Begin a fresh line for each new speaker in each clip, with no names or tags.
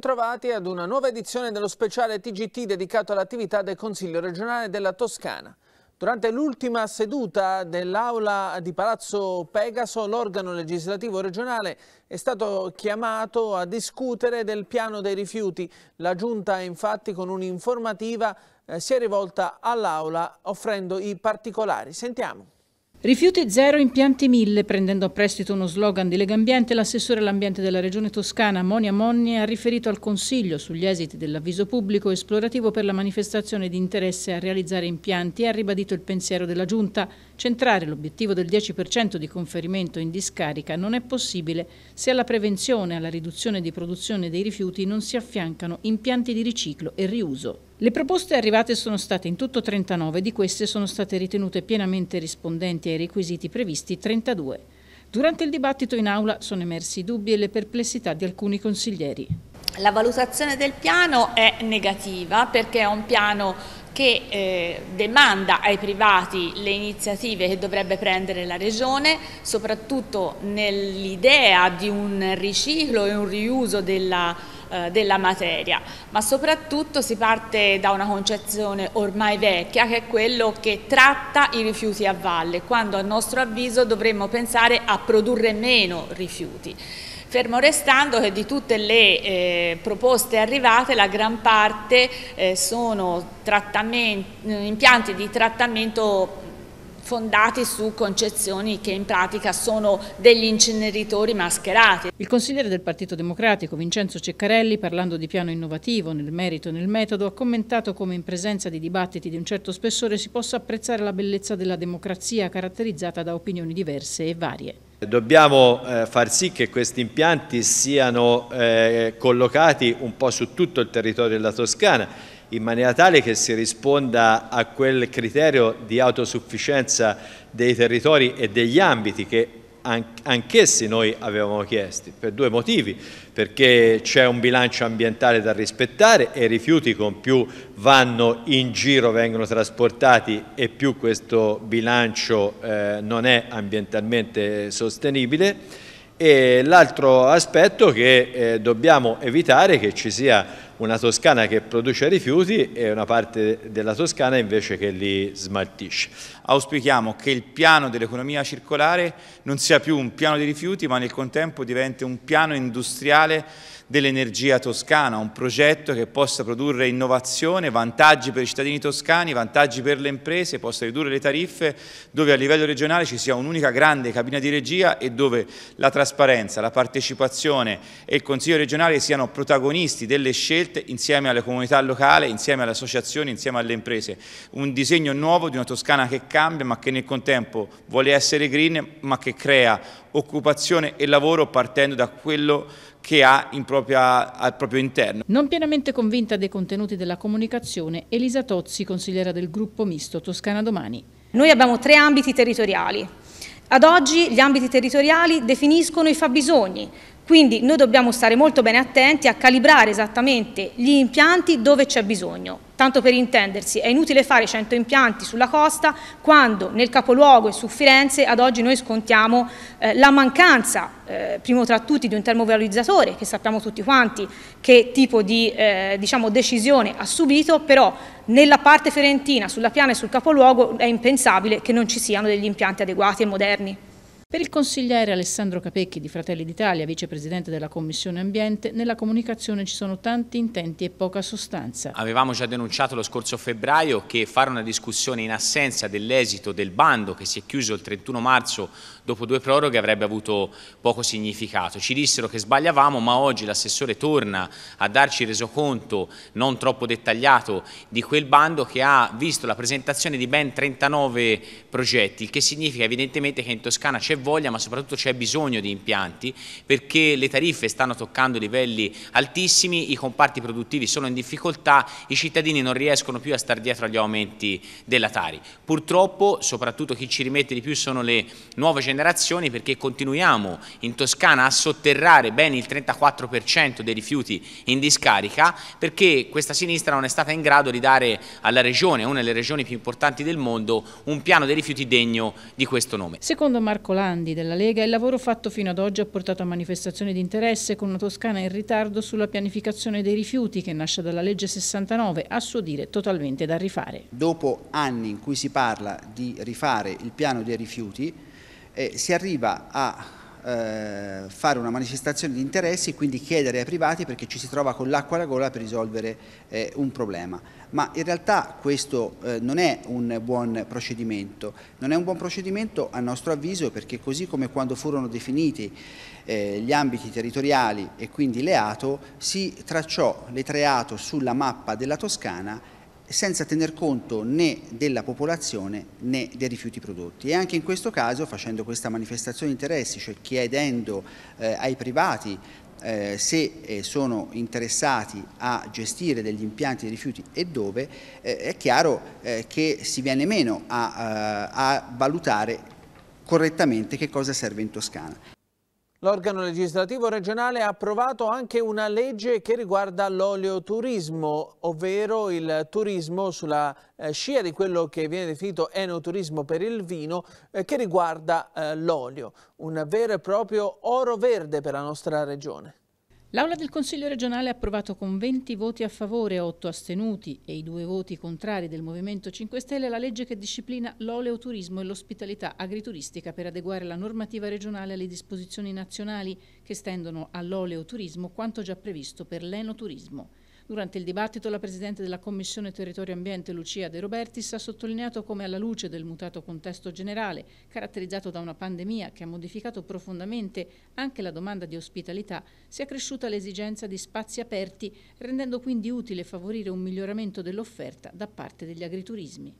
Bentrovati ad una nuova edizione dello speciale TGT dedicato all'attività del Consiglio regionale della Toscana. Durante l'ultima seduta dell'aula di Palazzo Pegaso, l'organo legislativo regionale è stato chiamato a discutere del piano dei rifiuti. La Giunta, infatti, con un'informativa eh, si è rivolta all'aula offrendo i particolari. Sentiamo. Rifiuti
zero, impianti mille, prendendo a prestito uno slogan di Legambiente, l'assessore all'ambiente della regione toscana Monia Monni ha riferito al Consiglio sugli esiti dell'avviso pubblico esplorativo per la manifestazione di interesse a realizzare impianti e ha ribadito il pensiero della Giunta. Centrare l'obiettivo del 10% di conferimento in discarica non è possibile se alla prevenzione e alla riduzione di produzione dei rifiuti non si affiancano impianti di riciclo e riuso. Le proposte arrivate sono state in tutto 39, di queste sono state ritenute pienamente rispondenti ai requisiti previsti 32. Durante il dibattito in aula sono emersi i dubbi e le perplessità di alcuni consiglieri. La valutazione del piano è negativa perché è un piano che eh, demanda ai privati le iniziative che dovrebbe prendere la Regione, soprattutto nell'idea di un riciclo e un riuso della eh, della materia, ma soprattutto si parte da una concezione ormai vecchia che è quello che tratta i rifiuti a valle, quando a nostro avviso dovremmo pensare a produrre meno rifiuti fermo restando che di tutte le eh, proposte arrivate la gran parte eh, sono eh, impianti di trattamento fondati su concezioni che in pratica sono degli inceneritori mascherati. Il consigliere del Partito Democratico Vincenzo Ceccarelli, parlando di piano innovativo nel merito e nel metodo, ha commentato come in presenza di dibattiti di un certo spessore si possa apprezzare la bellezza della democrazia caratterizzata da opinioni diverse e varie.
Dobbiamo eh, far sì che questi impianti siano eh, collocati un po' su tutto il territorio della Toscana, in maniera tale che si risponda a quel criterio di autosufficienza dei territori e degli ambiti che anch'essi noi avevamo chiesti, per due motivi, perché c'è un bilancio ambientale da rispettare e i rifiuti con più vanno in giro, vengono trasportati e più questo bilancio eh, non è ambientalmente sostenibile e l'altro aspetto è che eh, dobbiamo evitare che ci sia una Toscana che produce rifiuti e una parte della Toscana invece che li smaltisce. Auspichiamo che il piano dell'economia circolare non sia più un piano di rifiuti ma nel contempo diventi un piano industriale dell'energia toscana, un progetto che possa produrre innovazione, vantaggi per i cittadini toscani, vantaggi per le imprese, possa ridurre le tariffe, dove a livello regionale ci sia un'unica grande cabina di regia e dove la trasparenza, la partecipazione e il Consiglio regionale siano protagonisti delle scelte insieme alle comunità locali, insieme alle associazioni, insieme alle imprese. Un disegno nuovo di una Toscana che cambia ma che nel contempo vuole essere green ma che crea occupazione e lavoro partendo da quello che ha propria, al proprio interno.
Non pienamente convinta dei contenuti della comunicazione, Elisa Tozzi, consigliera del gruppo misto Toscana Domani. Noi abbiamo tre ambiti territoriali. Ad oggi gli ambiti territoriali definiscono i fabbisogni, quindi noi dobbiamo stare molto bene attenti a calibrare esattamente gli impianti dove c'è bisogno. Tanto per intendersi, è inutile fare 100 impianti sulla costa quando nel capoluogo e su Firenze ad oggi noi scontiamo eh, la mancanza, eh, primo tra tutti, di un termovalorizzatore, che sappiamo tutti quanti che tipo di eh, diciamo, decisione ha subito, però nella parte fiorentina, sulla piana e sul capoluogo è impensabile che non ci siano degli impianti adeguati e moderni. Per il consigliere Alessandro Capecchi di Fratelli d'Italia, vicepresidente della Commissione Ambiente, nella comunicazione ci sono tanti intenti e poca sostanza.
Avevamo già denunciato lo scorso febbraio che fare una discussione in assenza dell'esito del bando che si è chiuso il 31 marzo dopo due proroghe avrebbe avuto poco significato. Ci dissero che sbagliavamo ma oggi l'assessore torna a darci resoconto non troppo dettagliato di quel bando che ha visto la presentazione di ben 39 progetti, il che significa evidentemente che in Toscana c'è voglia ma soprattutto c'è bisogno di impianti perché le tariffe stanno toccando livelli altissimi, i comparti produttivi sono in difficoltà, i cittadini non riescono più a star dietro agli aumenti della Tari. Purtroppo soprattutto chi ci rimette di più sono le nuove generazioni perché continuiamo in Toscana a sotterrare ben il 34% dei rifiuti in discarica perché questa sinistra non è stata in grado di dare alla regione, una delle regioni più importanti del mondo, un piano dei rifiuti degno di questo nome.
Secondo Marco Lana, Morandi della Lega, il lavoro fatto fino ad oggi ha portato a manifestazioni di interesse con una Toscana in ritardo sulla pianificazione dei rifiuti che nasce dalla legge 69, a suo dire totalmente
da rifare. Dopo anni in cui si parla di rifare il piano dei rifiuti, eh, si arriva a eh, fare una manifestazione di interessi e quindi chiedere ai privati perché ci si trova con l'acqua alla gola per risolvere eh, un problema. Ma in realtà questo eh, non è un buon procedimento, non è un buon procedimento a nostro avviso perché così come quando furono definiti eh, gli ambiti territoriali e quindi le ATO si tracciò le tre ATO sulla mappa della Toscana senza tener conto né della popolazione né dei rifiuti prodotti e anche in questo caso facendo questa manifestazione di interessi, cioè chiedendo eh, ai privati eh, se eh, sono interessati a gestire degli impianti di rifiuti e dove, eh, è chiaro eh, che si viene meno a, a, eh, a valutare correttamente che cosa serve in Toscana.
L'organo legislativo regionale ha approvato anche una legge che riguarda l'oleoturismo, ovvero il turismo sulla eh, scia di quello che viene definito enoturismo per il vino, eh, che riguarda eh, l'olio, un vero e proprio oro verde per la nostra regione.
L'Aula del Consiglio regionale ha approvato con 20 voti a favore, 8 astenuti e i due voti contrari del Movimento 5 Stelle la legge che disciplina l'oleoturismo e l'ospitalità agrituristica per adeguare la normativa regionale alle disposizioni nazionali che estendono all'oleoturismo quanto già previsto per l'enoturismo. Durante il dibattito la Presidente della Commissione Territorio Ambiente Lucia De Robertis ha sottolineato come alla luce del mutato contesto generale, caratterizzato da una pandemia che ha modificato profondamente anche la domanda di ospitalità, sia cresciuta l'esigenza di spazi aperti, rendendo quindi utile favorire un miglioramento dell'offerta da parte degli agriturismi.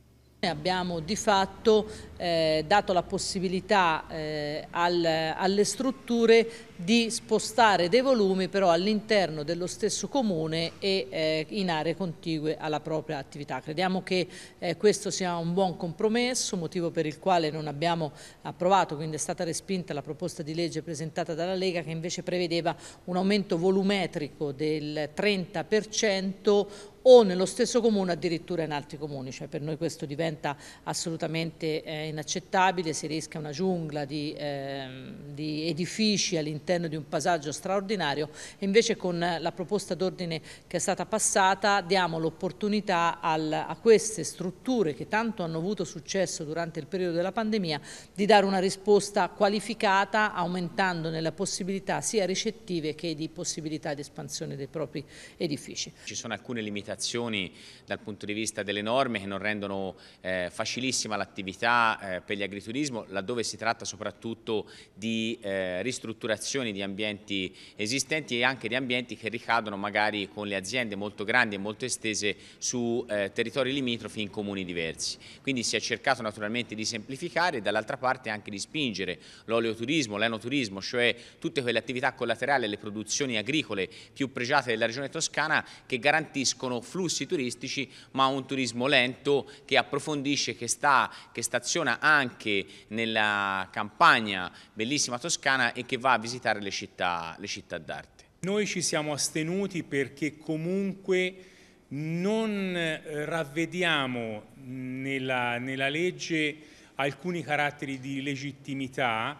Abbiamo di fatto eh, dato la possibilità eh, al, alle strutture di spostare dei volumi però all'interno dello stesso comune e eh, in aree contigue alla propria attività. Crediamo che eh, questo sia un buon compromesso, motivo per il quale non abbiamo approvato, quindi è stata respinta la proposta di legge presentata dalla Lega che invece prevedeva un aumento volumetrico del 30% o nello stesso comune addirittura in altri comuni, cioè per noi questo diventa assolutamente eh, inaccettabile, si rischia una giungla di, eh, di edifici all'interno di un passaggio straordinario e invece con la proposta d'ordine che è stata passata diamo l'opportunità a queste strutture che tanto hanno avuto successo durante il periodo della pandemia di dare una risposta qualificata aumentandone la possibilità sia ricettive che di possibilità di espansione dei propri edifici.
Ci sono alcune limitazioni limitazioni dal punto di vista delle norme che non rendono eh, facilissima l'attività eh, per gli agriturismo, laddove si tratta soprattutto di eh, ristrutturazioni di ambienti esistenti e anche di ambienti che ricadono magari con le aziende molto grandi e molto estese su eh, territori limitrofi in comuni diversi. Quindi si è cercato naturalmente di semplificare e dall'altra parte anche di spingere l'oleoturismo, l'enoturismo, cioè tutte quelle attività collaterali alle produzioni agricole più pregiate della regione toscana che garantiscono flussi turistici ma un turismo lento che approfondisce, che, sta, che staziona anche nella campagna bellissima toscana e che va a visitare le città, città d'arte. Noi ci
siamo astenuti perché comunque non eh, ravvediamo nella, nella legge alcuni caratteri di legittimità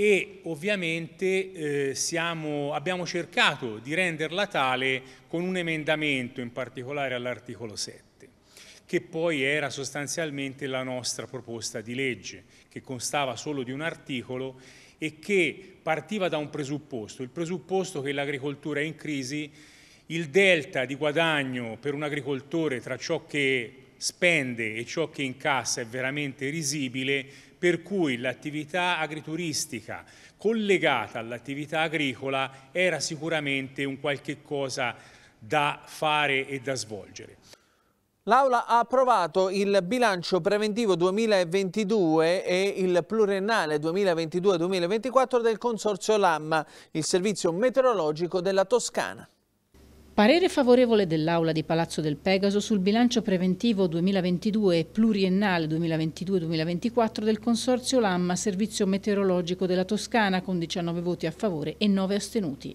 e ovviamente eh, siamo, abbiamo cercato di renderla tale con un emendamento in particolare all'articolo 7 che poi era sostanzialmente la nostra proposta di legge, che constava solo di un articolo e che partiva da un presupposto, il presupposto che l'agricoltura è in crisi, il delta di guadagno per un agricoltore tra ciò che spende e ciò che incassa è veramente risibile, per cui l'attività agrituristica collegata all'attività agricola era sicuramente un qualche cosa da fare e da svolgere.
L'Aula ha approvato il bilancio preventivo 2022 e il pluriennale 2022-2024 del Consorzio LAM, il servizio meteorologico della Toscana.
Parere favorevole dell'Aula di Palazzo del Pegaso sul bilancio preventivo 2022 e pluriennale 2022-2024 del Consorzio Lamma Servizio Meteorologico della Toscana con 19 voti a favore e 9 astenuti.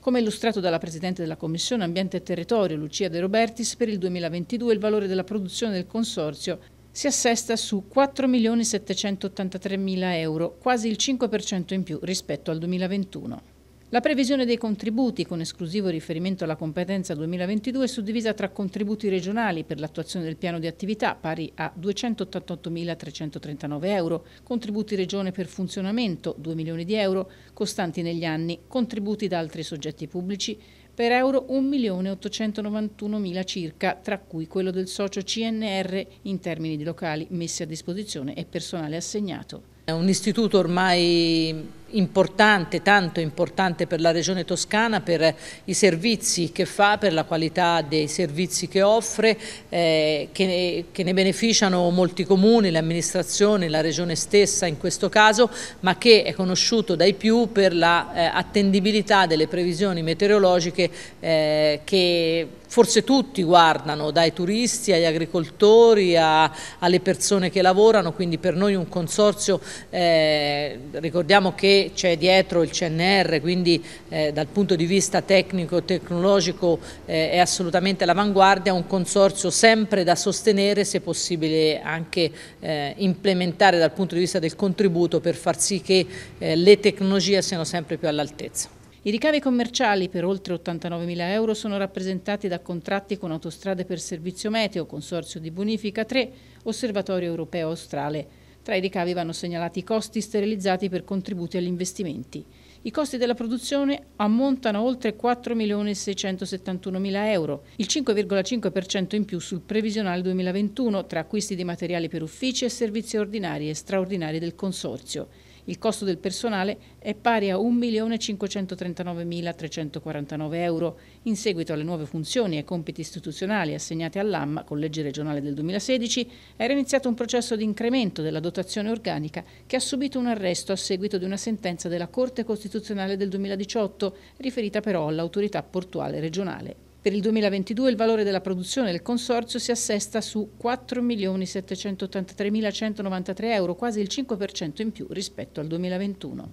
Come illustrato dalla Presidente della Commissione Ambiente e Territorio, Lucia De Robertis, per il 2022 il valore della produzione del Consorzio si assesta su 4.783.000 euro, quasi il 5% in più rispetto al 2021. La previsione dei contributi, con esclusivo riferimento alla competenza 2022, è suddivisa tra contributi regionali per l'attuazione del piano di attività, pari a 288.339 euro, contributi regione per funzionamento, 2 milioni di euro, costanti negli anni, contributi da altri soggetti pubblici, per euro 1.891.000 circa, tra cui quello del socio CNR in termini di locali messi a disposizione e personale assegnato.
È un istituto ormai importante, tanto importante per la regione toscana, per eh, i servizi che fa, per la qualità dei servizi che offre, eh, che, ne, che, ne, beneficiano molti comuni, le amministrazioni, la regione stessa in questo caso, ma che è conosciuto dai più per l'attendibilità la, eh, delle previsioni meteorologiche eh, che forse tutti guardano, dai turisti agli agricoltori, a, alle persone che lavorano, quindi per noi un consorzio, eh, ricordiamo che c'è dietro il CNR, quindi eh, dal punto di vista tecnico-tecnologico e eh, è assolutamente all'avanguardia, un consorzio sempre da sostenere, se possibile anche eh, implementare dal punto di vista del contributo per far sì che eh, le tecnologie siano sempre più all'altezza. I ricavi commerciali per oltre
89 mila euro sono rappresentati da contratti con Autostrade per Servizio Meteo, Consorzio di Bonifica 3, Osservatorio Europeo Australe tra i ricavi vanno segnalati i costi sterilizzati per contributi agli investimenti. I costi della produzione ammontano a oltre 4.671.000 euro, il 5,5% in più sul previsionale 2021 tra acquisti di materiali per uffici e servizi ordinari e straordinari del Consorzio. Il costo del personale è pari a 1.539.349 euro in seguito alle nuove funzioni e compiti istituzionali assegnati all'AMMA con legge regionale del 2016 era iniziato un processo di incremento della dotazione organica che ha subito un arresto a seguito di una sentenza della Corte Costituzionale del 2018 riferita però all'autorità portuale regionale. Per il 2022 il valore della produzione del consorzio si assesta su 4.783.193 euro, quasi il 5% in più rispetto al 2021.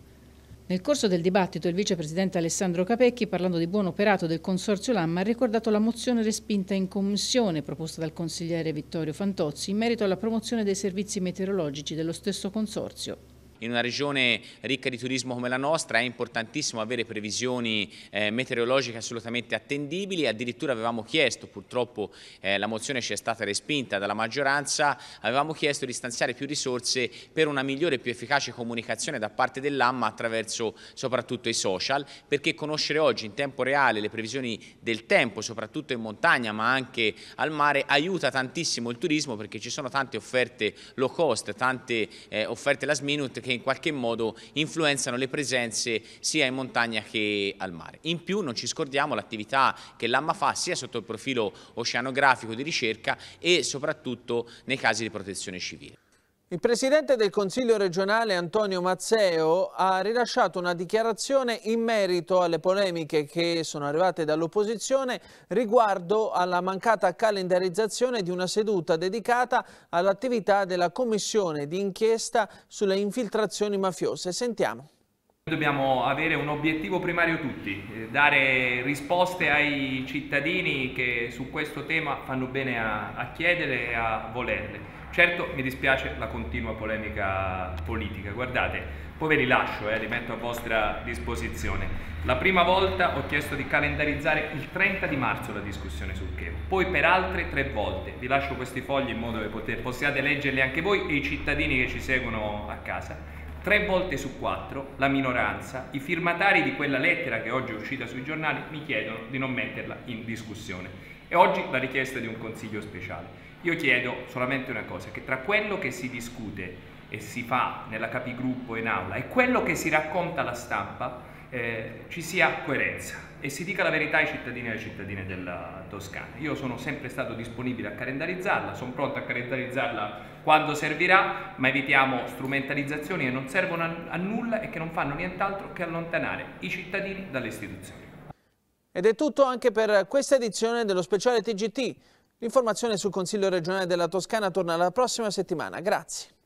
Nel corso del dibattito il vicepresidente Alessandro Capecchi, parlando di buon operato del Consorzio Lamma, ha ricordato la mozione respinta in commissione proposta dal consigliere Vittorio Fantozzi in merito alla promozione dei servizi meteorologici dello stesso Consorzio.
In una regione ricca di turismo come la nostra è importantissimo avere previsioni eh, meteorologiche assolutamente attendibili, addirittura avevamo chiesto, purtroppo eh, la mozione ci è stata respinta dalla maggioranza, avevamo chiesto di stanziare più risorse per una migliore e più efficace comunicazione da parte dell'AMMA attraverso soprattutto i social, perché conoscere oggi in tempo reale le previsioni del tempo, soprattutto in montagna ma anche al mare, aiuta tantissimo il turismo perché ci sono tante offerte low cost, tante eh, offerte last minute che che in qualche modo influenzano le presenze sia in montagna che al mare. In più non ci scordiamo l'attività che l'AMMA fa sia sotto il profilo oceanografico di ricerca e soprattutto nei casi di protezione civile.
Il presidente del Consiglio regionale Antonio Mazzeo ha rilasciato una dichiarazione in merito alle polemiche che sono arrivate dall'opposizione riguardo alla mancata calendarizzazione di una seduta dedicata all'attività della commissione di inchiesta sulle infiltrazioni mafiose. Sentiamo.
Dobbiamo avere un obiettivo primario tutti, eh, dare risposte ai cittadini che su questo tema fanno bene a, a chiedere e a volerle. Certo mi dispiace la continua polemica politica, guardate, poi ve li lascio, eh, li metto a vostra disposizione. La prima volta ho chiesto di calendarizzare il 30 di marzo la discussione sul Cheo, poi per altre tre volte. Vi lascio questi fogli in modo che possiate leggerli anche voi e i cittadini che ci seguono a casa. Tre volte su quattro la minoranza, i firmatari di quella lettera che oggi è uscita sui giornali, mi chiedono di non metterla in discussione. E oggi la richiesta di un consiglio speciale. Io chiedo solamente una cosa, che tra quello che si discute e si fa nella capigruppo in aula e quello che si racconta alla stampa, eh, ci sia coerenza e si dica la verità ai cittadini e alle cittadine della Toscana. Io sono sempre stato disponibile a calendarizzarla, sono pronto a calendarizzarla quando servirà, ma evitiamo strumentalizzazioni che non servono a, a nulla e che non fanno nient'altro che allontanare i cittadini dalle istituzioni.
Ed è tutto anche per questa edizione dello speciale TGT. L'informazione sul Consiglio regionale della Toscana torna la prossima settimana. Grazie.